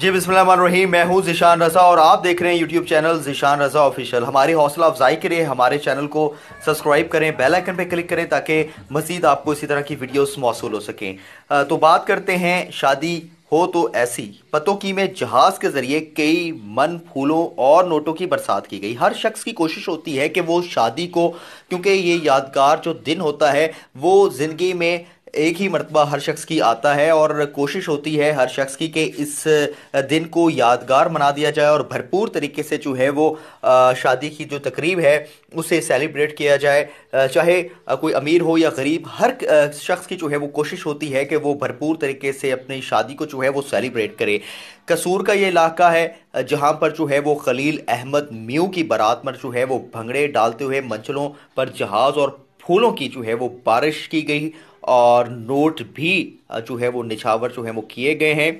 जी रहीम मैं हूँ जिशान रज़ा और आप देख रहे हैं YouTube channel Zishan Raza official हमारी हौसला अफजाई के लिए हमारे चैनल को सब्सक्राइब करें बेल आइकन पर क्लिक करें ताकि मज़ीद आपको इसी तरह की वीडियोस मौसू हो सकें तो बात करते हैं शादी हो तो ऐसी पतों की में जहाज़ के ज़रिए कई मन फूलों और नोटों की बरसात की गई हर शख्स की कोशिश होती है कि वो शादी को क्योंकि ये यादगार जो दिन होता है वो ज़िंदगी में एक ही मरतबा हर शख्स की आता है और कोशिश होती है हर शख्स की कि इस दिन को यादगार मना दिया जाए और भरपूर तरीके से जो है वो शादी की जो तकरीब है उसे सेलिब्रेट किया जाए चाहे कोई अमीर हो या गरीब हर शख्स की जो है वो कोशिश होती है कि वो भरपूर तरीके से अपनी शादी को जो है वो सेलिब्रेट करे कसूर का ये इलाका है जहाँ पर जो है वो खलील अहमद म्यू की बारात पर जो है वो भंगड़े डालते हुए मंचलों पर जहाज़ और फूलों की जो है वो बारिश की गई और नोट भी जो है वो निछावर जो है वो किए गए हैं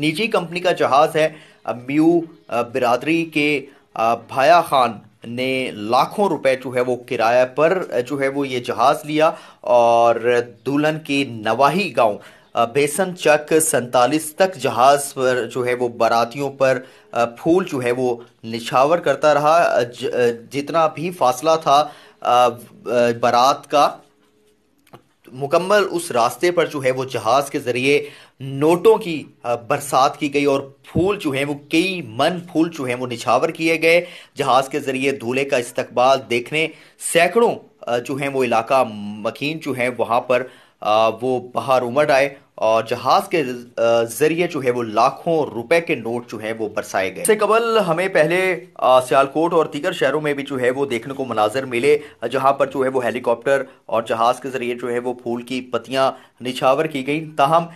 निजी कंपनी का जहाज़ है म्यू बिरादरी के भाया खान ने लाखों रुपए जो है वो किराया पर जो है वो ये जहाज़ लिया और दुल्हन के नवाही गांव बेसन चक सैतालीस तक जहाज़ पर जो है वो बारातियों पर फूल जो है वो निछावर करता रहा जितना भी फासला था बारात का मुकम्मल उस रास्ते पर जो है वो जहाज़ के ज़रिए नोटों की बरसात की गई और फूल जो हैं वो कई मन फूल जो हैं वो निछावर किए गए जहाज़ के ज़रिए धूल्हे का इस्तकबाल देखने सैकड़ों जो हैं वो इलाका मकीन जो है वहाँ पर वो बाहर उमड़ आए और जहाज के जरिए जो है वो लाखों रुपए के नोट जो है वो बरसाए गए इससे कबल हमें पहले सियालकोट और दीगर शहरों में भी जो है वो देखने को मनाजर मिले जहां पर जो है वो हेलीकॉप्टर और जहाज के जरिए जो है वो फूल की पत्तियां निछावर की गई ताहम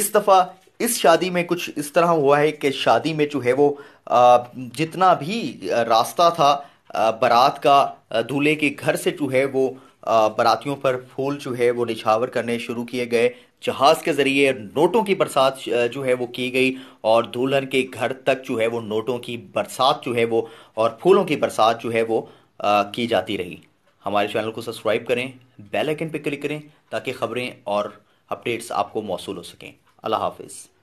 इस दफा इस शादी में कुछ इस तरह हुआ है कि शादी में जो है वो जितना भी रास्ता था बारात का दूल्हे के घर से जो है वो बारातियों पर फूल जो है वो निछावर करने शुरू किए गए जहाज के जरिए नोटों की बरसात जो है वो की गई और दुल्हन के घर तक जो है वो नोटों की बरसात जो है वो और फूलों की बरसात जो है वो की जाती रही हमारे चैनल को सब्सक्राइब करें बेल आइकन पर क्लिक करें ताकि खबरें और अपडेट्स आपको मौसू हो सकें अल्लाह हाफिज़